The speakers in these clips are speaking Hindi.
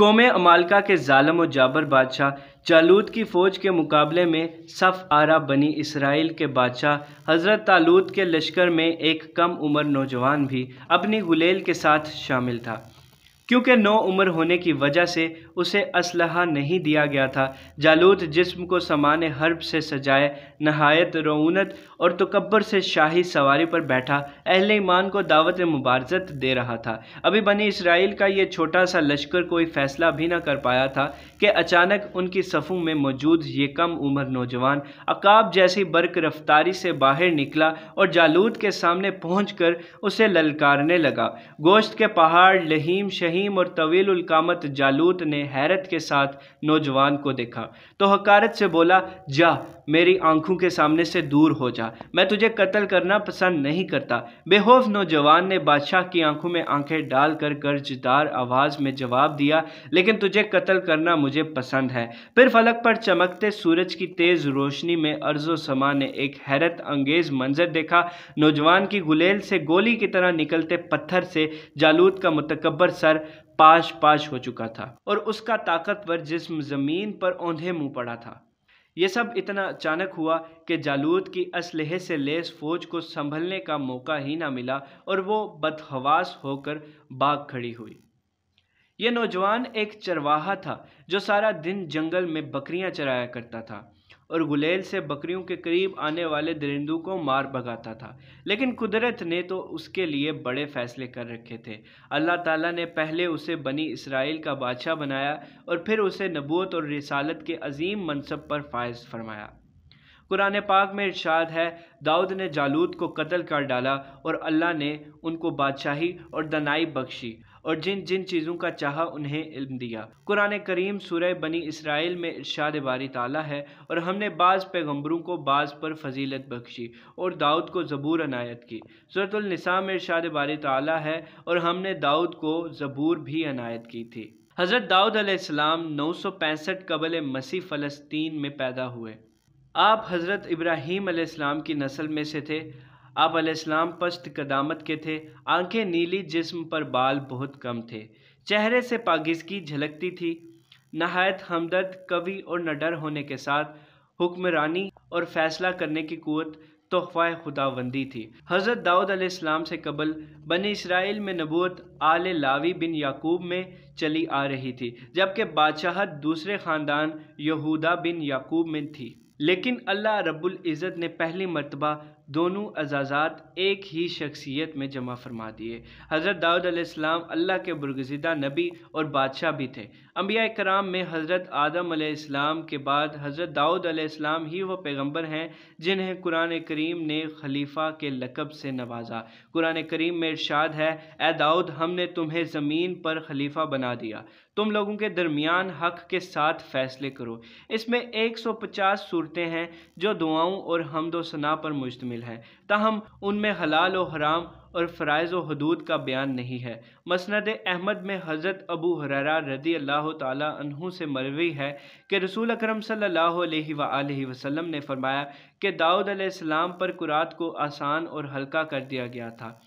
कौम अमालका के ालम व जाबर बादशाह जालूद की फ़ौज के मुकाबले में सफ़ आरा बनी इसराइल के बादशाह हज़रत तालूद के लश्कर में एक कम उम्र नौजवान भी अपनी गुलेल के साथ शामिल था क्योंकि नौ उम्र होने की वजह से उसे असलहा नहीं दिया गया था जालूद जिस्म को सामान हर्ब से सजाए नहायत रोनत और तकबर से शाही सवारी पर बैठा अहल ईमान को दावत मुबारजत दे रहा था अभी बनी इसराइल का ये छोटा सा लश्कर कोई फैसला भी ना कर पाया था कि अचानक उनकी सफ़ों में मौजूद ये कम उम्र नौजवान अकाब जैसी बर्क रफ्तारी से बाहर निकला और जालूद के सामने पहुँच उसे ललकारने लगा गोश्त के पहाड़ लहीम शहीम रहीम और तवील उलकामत जालूत ने हैरत के साथ नौजवान को देखा तो हकारत से बोला जा मेरी आंखों के सामने से दूर हो जा मैं तुझे कत्ल करना पसंद नहीं करता बेहोफ नौजवान ने बादशाह की आंखों में आंखें डालकर गर्जदार आवाज़ में जवाब दिया लेकिन तुझे कत्ल करना मुझे पसंद है फिर फलक पर चमकते सूरज की तेज़ रोशनी में अर्जो समा ने एक हैरत अंगेज मंजर देखा नौजवान की गुलेल से गोली की तरह निकलते पत्थर से जालूद का मतकबर सर पाश पाश हो चुका था और उसका ताकतवर जिस्म ज़मीन पर औंधे मुंह पड़ा था यह सब इतना अचानक हुआ कि जालूद की असलहे से लेस फौज को संभलने का मौका ही ना मिला और वो बदहवास होकर बाग खड़ी हुई यह नौजवान एक चरवाहा था जो सारा दिन जंगल में बकरियां चराया करता था और गुलेल से बकरियों के करीब आने वाले दरिंदों को मार भगाता था लेकिन कुदरत ने तो उसके लिए बड़े फैसले कर रखे थे अल्लाह ताला ने पहले उसे बनी इसराइल का बादशाह बनाया और फिर उसे नबूत और रिसालत के अजीम मनसब पर फायज फरमाया कुरान पाक में इर्शाद है दाऊद ने जालूद को कत्ल कर डाला और अल्लाह ने उनको बादशाही और दनाई बख्शी और जिन जिन चीज़ों का चाह उन्हें इल्म दिया कुरान करीम सूरह बनी इसराइल में इर्शाद बारी ताला है और हमने बाज़ पैगम्बरों को बाज़ पर फजीलत बख्शी और दाऊद को ज़बूर अनायत की सूरतलनिसा में इर्शाद बारी ताला है और हमने दाऊद को ज़बूर भी अनायत की थी हज़रत दाऊद आसमाम नौ सौ पैंसठ कबल मसीह फ़लस्तीन में पैदा हुए आप हज़रत इब्राहीम अलैहिस्सलाम की नस्ल में से थे आप अलैहिस्सलाम पस्त कदामत के थे आंखें नीली जिस्म पर बाल बहुत कम थे चेहरे से पागिजगी झलकती थी नहायत हमदर्द कवि और नडर होने के साथ हुक्मरानी और फैसला करने की क़वत तोहफ़ा खुदाबंदी थी हज़रत दाऊद अलैहिस्सलाम से कबल बनी इसराइल में नबूत आल लावी बिन याकूब में चली आ रही थी जबकि बादशाहत दूसरे ख़ानदान यहूदा बिन याकूब में थी लेकिन अल्लाह रब्बुल इज़्ज़त ने पहली मरतबा दोनों अजाज़ात एक ही शख्सियत में जमा फरमा दिए हज़रत दाऊद अलैहिस्सलाम अल्लाह के बुरगजिदा नबी और बादशाह भी थे अम्बिया कराम में हज़रत आदम अलैहिस्सलाम के बाद हज़रत दाऊद अलैहिस्सलाम ही वह पैगंबर हैं जिन्हें कुरान करीम ने खलीफा के लकब से नवाजा कुरान करीम में इरशाद है ए दाऊद हमने तुम्हें ज़मीन पर खलीफा बना दिया तुम लोगों के दरमियान हक के साथ फैसले करो इसमें 150 सूरतें हैं जो दुआओं और हमदोसना पर मुश्तमिल हैं ताहम उनमें हलाल व हराम और फ़रज़ व हदूद का बयान नहीं है मसनद अहमद में हज़रत अबू हरारा रदी अल्लाह तहु से मरवी है कि रसूल अक्रम सम ने फरमाया कि दाऊद पर कुरात को आसान और हल्का कर दिया गया था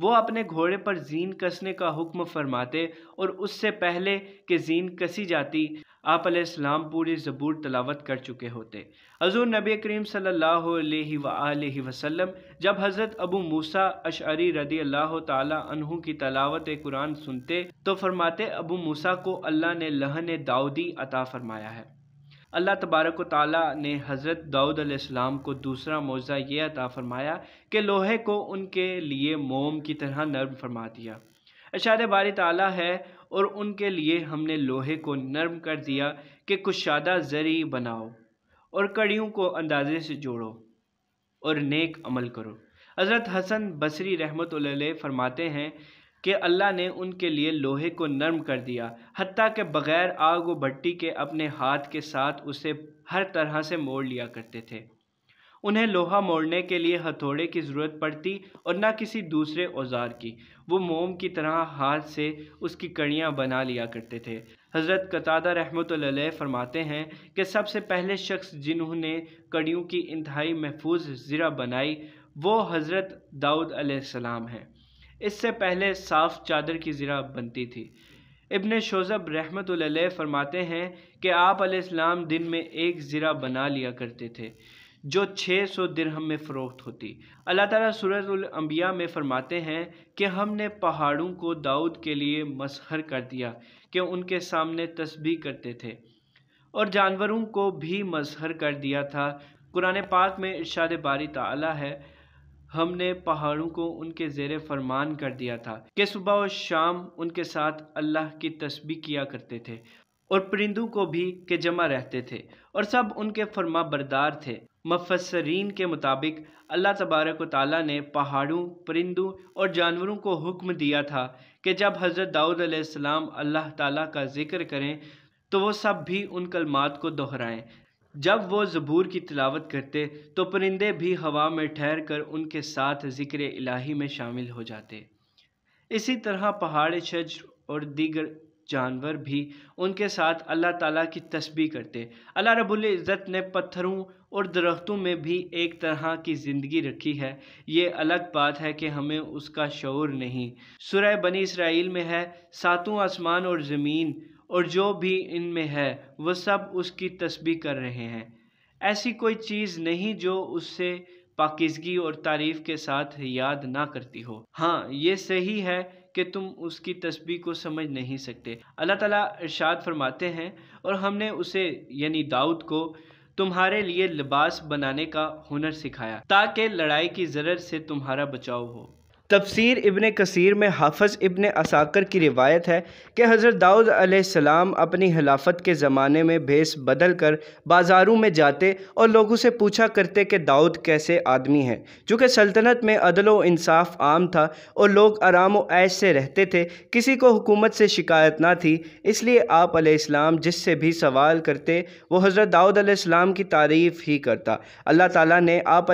वो अपने घोड़े पर जीन कसने का हुक्म फरमाते और उससे पहले कि जीन कसी जाती आप आपलाम पूरी ज़बूर तलावत कर चुके होते हजूर नबी करीम सल्लल्लाहु अलैहि वसल्लम जब हज़रत अबू मूसा अशरी रदी अल्लाह तहु की तलावत कुरान सुनते तो फरमाते अबू मूसा को अल्लाह ने लहन दाऊदी अता फरमाया है अल्लाह तबारक ताली ने हज़रत दाऊद अलैहिस्सलाम को दूसरा मौज़ा ये अता फ़रमाया कि लोहे को उनके लिए मोम की तरह नरम फरमा दिया अशाद बारी ताला है और उनके लिए हमने लोहे को नरम कर दिया कि कुशादा ज़री बनाओ और कड़ियों को अंदाजे से जोड़ो और नेक अमल करो हज़रत हसन बसरी रहमत फरमाते हैं कि अल्लाह ने उनके लिए लोहे को नरम कर दिया हती के बग़ैर आग व भट्टी के अपने हाथ के साथ उसे हर तरह से मोड़ लिया करते थे उन्हें लोहा मोड़ने के लिए हथौड़े की ज़रूरत पड़ती और न किसी दूसरे औजार की वो मोम की तरह हाथ से उसकी कड़ियाँ बना लिया करते थे हज़रत कतादा रहमत फरमाते हैं कि सबसे पहले शख्स जिन्होंने कड़ियों की इंतहाई महफूज ज़रा बनाई वो हज़रत दाऊद अलैहिस्सलाम हैं इससे पहले साफ चादर की ज़रा बनती थी इबन शोज़ब रहमत फरमाते हैं कि आप आपाम दिन में एक ज़रा बना लिया करते थे जो 600 सौ दिरहम में फ़रोख्त होती अल्लाह ताला सूरत अम्बिया में फ़रमाते हैं कि हमने पहाड़ों को दाऊद के लिए मसहर कर दिया कि उनके सामने तस्बी करते थे और जानवरों को भी मसहर कर दिया था कुरान पाक में इर्शाद बारी तला है हमने पहाड़ों को उनके जेर फरमान कर दिया था कि सुबह और शाम उनके साथ अल्लाह की तस्बी किया करते थे और परिंदों को भी के जमा रहते थे और सब उनके फरमा बरदार थे मफसरीन के मुताबिक अल्लाह तबारक ताली ने पहाड़ों परिंदों और जानवरों को हुक्म दिया था कि जब हज़रत दाऊद अल्लाह ताली का जिक्र करें तो वह सब भी उन कलमात को दोहराएं जब वो ज़बूर की तिलावत करते तो परिंदे भी हवा में ठहर कर उनके साथ ज़िक्र इलाही में शामिल हो जाते इसी तरह पहाड़ छज और दीगर जानवर भी उनके साथ अल्लाह ताला की तस्बी करते अल्लाह रब्बुल इज़्ज़त ने पत्थरों और दरख्तों में भी एक तरह की ज़िंदगी रखी है ये अलग बात है कि हमें उसका शौर नहीं सुरह बनी इसराइल में है सातों आसमान और ज़मीन और जो भी इनमें है वह सब उसकी तस्बी कर रहे हैं ऐसी कोई चीज़ नहीं जो उससे पाकिजगी और तारीफ़ के साथ याद ना करती हो हाँ ये सही है कि तुम उसकी तस्बी को समझ नहीं सकते अल्लाह ताला इरशाद फरमाते हैं और हमने उसे यानी दाऊद को तुम्हारे लिए लिबास बनाने का हुनर सिखाया ताकि लड़ाई की ज़रूरत से तुम्हारा बचाव हो तफसीर इबन कसीर में हाफ़ इबन असाकर की रिवायत है कि हज़रत दाऊद अलैहिस्सलाम अपनी हिलाफत के ज़माने में भेस बदल कर बाज़ारों में जाते और लोगों से पूछा करते कि दाऊद कैसे आदमी हैं चूँकि सल्तनत में अदल व आम था और लोग आराम व ऐश से रहते थे किसी को हुकूमत से शिकायत ना थी इसलिए आप जिससे भी सवाल करते वो हज़रत दाऊद अलैहिस्सलाम की तारीफ़ ही करता अल्लाह ताली ने आप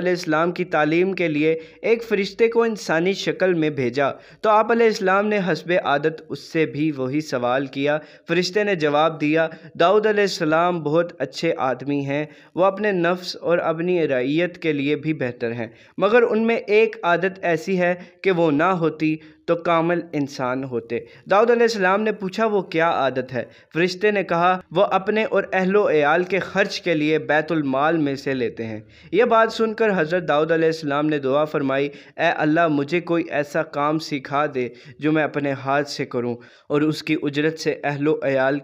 की तालीम के लिए एक फ़रिश्ते को इंसानी शक्ल में भेजा तो आप इस्लाम ने हसब आदत उससे भी वही सवाल किया फ़रिश्ते ने जवाब दिया दाऊद आसमाम बहुत अच्छे आदमी हैं वह अपने नफ्स और अपनी रईयत के लिए भी बेहतर हैं मगर उनमें एक आदत ऐसी है कि वो ना होती तो कामल इंसान होते दाऊद अलैहिस्सलाम ने पूछा वो क्या आदत है फरिश्ते ने कहा वह अपने और अहलो के खर्च के लिए बैतुलमाल में से लेते हैं यह बात सुनकर हज़रत दाऊद अलैहिस्सलाम ने दुआ फरमाई ए अल्लाह मुझे कोई ऐसा काम सिखा दे जो मैं अपने हाथ से करूँ और उसकी उजरत से अहलो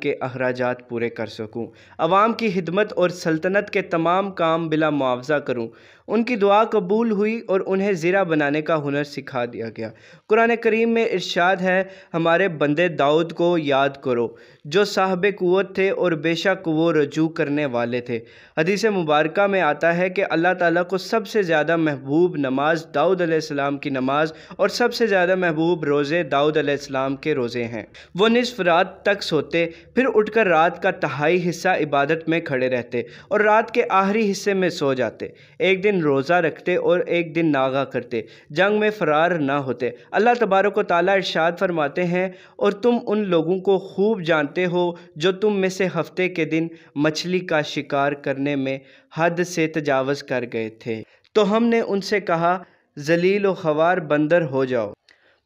के अखराज पूरे कर सकूँ आवाम की हिदमत और सल्तनत के तमाम काम बिला मुआवजा करूँ उनकी दुआ कबूल हुई और उन्हें ज़रा बनाने का हुनर सिखा दिया गया कुरान करीम करीम में इर्शाद है हमारे बंदे दाऊद को याद करो जो साहब कुत थे और बेशक वो रजू करने वाले थे हदीस मुबारक में आता है कि अल्लाह ताला को सबसे ज़्यादा महबूब नमाज दाऊद अलैहिस्सलाम की नमाज और सबसे ज़्यादा महबूब रोज़े दाऊद अलैहिस्सलाम के रोज़े हैं वो निसफ रात तक सोते फिर उठकर रात का तहाई हिस्सा इबादत में खड़े रहते और रात के आखिरी हिस्से में सो जाते एक दिन रोज़ा रखते और एक दिन नागा करते जंग में फ़रार ना होते अल्लाह तबारा तबारक ताला इरशाद फरमाते हैं और तुम उन लोगों को खूब जानते हो जो तुम में से हफ्ते के दिन मछली का शिकार करने में हद से तजावज़ कर गए थे तो हमने उनसे कहा जलील व खवार बंदर हो जाओ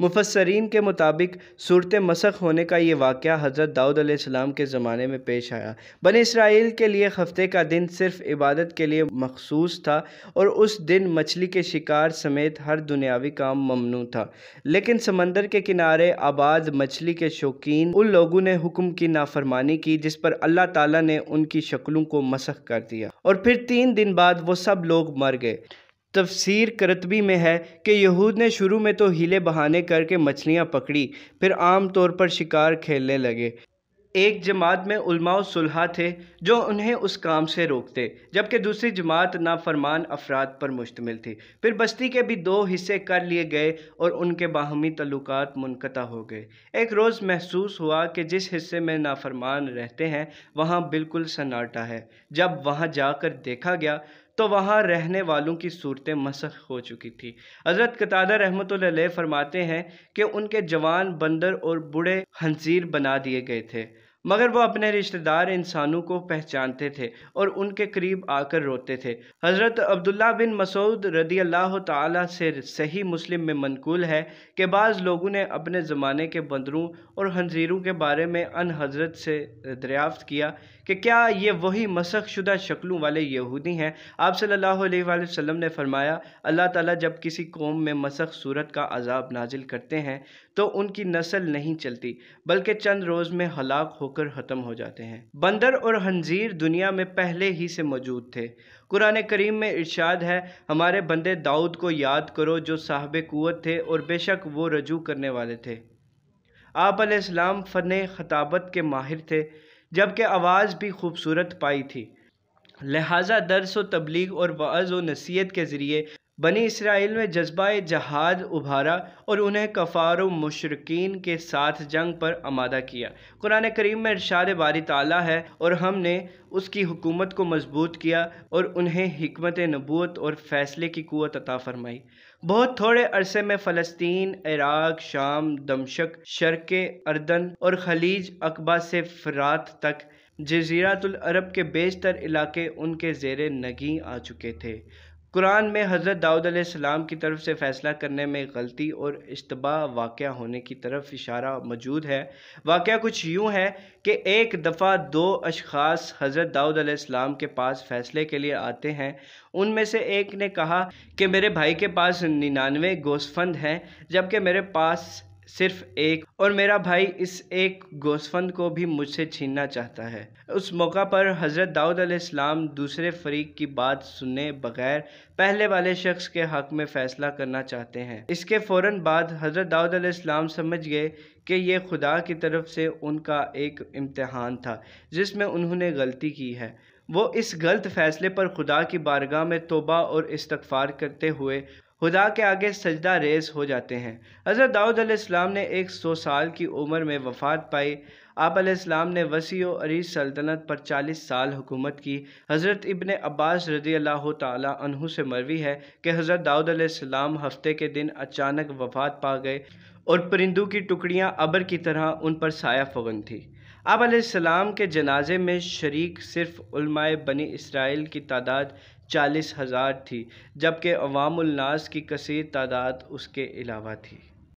मुफसरीन के मुताबिक सूरत मसख होने का ये वाक़ हज़रत दाऊद सलाम के ज़माने में पेश आया बन इसराइल के लिए हफ्ते का दिन सिर्फ इबादत के लिए मखसूस था और उस दिन मछली के शिकार समेत हर दुनियावी काम ममनू था लेकिन समंदर के किनारे आबाद मछली के शौकीन उन लोगों ने हुक्म की नाफरमानी की जिस पर अल्लाह तला ने उनकी शक्लों को मसख कर दिया और फिर तीन दिन बाद वो सब लोग मर गए तफसीर करतबी में है कि यहूद ने शुरू में तो हीले बहाने करके मछलियाँ पकड़ी फिर आम तौर पर शिकार खेलने लगे एक जमात में उलमा सुलहा थे जो उन्हें उस काम से रोकते जबकि दूसरी जमात नाफरमान अफराद पर मुश्तमिल थी फिर बस्ती के भी दो हिस्से कर लिए गए और उनके बाहमी तल्लुकात मुनक़ा हो गए एक रोज़ महसूस हुआ कि जिस हिस्से में नाफरमान रहते हैं वहाँ बिल्कुल सन्नाटा है जब वहाँ जाकर देखा गया तो वहाँ रहने वालों की सूरतें मसख हो चुकी थी हज़रत कतादा रहमत फरमाते हैं कि उनके जवान बंदर और बूढ़े हंसीर बना दिए गए थे मगर वो अपने रिश्तेदार इंसानों को पहचानते थे और उनके करीब आकर रोते थे हज़रत अब्दुल्ला बिन मसूद रदी अल्लाह ताला से सही मुस्लिम में मनकूल है कि बाज़ लोगों ने अपने ज़माने के बंदरों और हंजीरों के बारे में अन हज़रत से दरियाफ़त किया कि क्या ये वही शुदा शक्लों वाले यहूदी हैं आप सल्लल्लाहु अलैहि वसल्लम ने फरमाया अल्लाह ताला जब किसी कौम में मशक सूरत का अजाब नाजिल करते हैं तो उनकी नस्ल नहीं चलती बल्कि चंद रोज़ में हलाक होकर ख़त्म हो जाते हैं बंदर और हंजीर दुनिया में पहले ही से मौजूद थे कुरान करीम में इर्शाद है हमारे बंदे दाऊद को याद करो जो साहब कुत थे और बेशक वो रजू करने वाले थे आप आपाम फ़न खताबत के माहिर थे जबकि आवाज़ भी खूबसूरत पाई थी लिहाजा दरस व तबलीग और वाज़ व नसीहत के ज़रिए बनी इसराइल में जज्बा जहाद उभारा और उन्हें कफ़ार मशरकिन के साथ जंग पर आमादा किया कुरान करीम में इरशाद बारी ताला है और हमने उसकी हुकूमत को मजबूत किया और उन्हें हमत नबूत और फ़ैसले की क़वत अता फरमाई बहुत थोड़े अरसे में फ़लस्तीन इराक शाम दमशक शर्क अर्दन और खलीज अकबा से फ़रात तक जजीरातुल अरब के बेशतर इलाके उनके जेर नगी आ चुके थे कुरान में हज़रत दाऊद सलाम की तरफ से फ़ैसला करने में गलती और इस्तबा वाक़ होने की तरफ इशारा मौजूद है वाक़ कुछ यूँ है कि एक दफ़ा दो अशास हज़रत दाऊद सलाम के पास फ़ैसले के लिए आते हैं उनमें से एक ने कहा कि मेरे भाई के पास निन्यानवे गोसफंद हैं जबकि मेरे पास सिर्फ एक और मेरा भाई इस एक गोसफंद को भी मुझसे छीनना चाहता है उस मौका पर हज़रत दाऊद अलैहिस्सलाम दूसरे फरीक की बात सुने बगैर पहले वाले शख्स के हक में फ़ैसला करना चाहते हैं इसके फ़ौर बाद हज़रत दाऊद अलैहिस्सलाम समझ गए कि ये खुदा की तरफ से उनका एक इम्तहान था जिसमें उन्होंने गलती की है वो इस गलत फ़ैसले पर खुदा की बारगाह में तोबा और इस्तफ़ार करते हुए खुदा के आगे सजदा रेज हो जाते हैं हज़रत दाऊद अलैहिस्सलाम ने एक सौ साल की उम्र में वफ़ात पाई आप अलैहिस्सलाम ने वसी अरीज सल्तनत पर चालीस साल हुकूमत की हज़रत इब्न अब्बास रदी अल्लाह तहु से मरवी है कि हज़रत दाऊद अलैहिस्सलाम हफ्ते के दिन अचानक वफ़ात पा गए और परिंदों की टुकड़ियाँ अबर की तरह उन पर साया फगन थी आप के जनाजे में शरीक सिर्फ बनी इसराइल की तादाद चालीस हज़ार थी जबकि अवामुलनास की कसीर तादाद उसके अलावा थी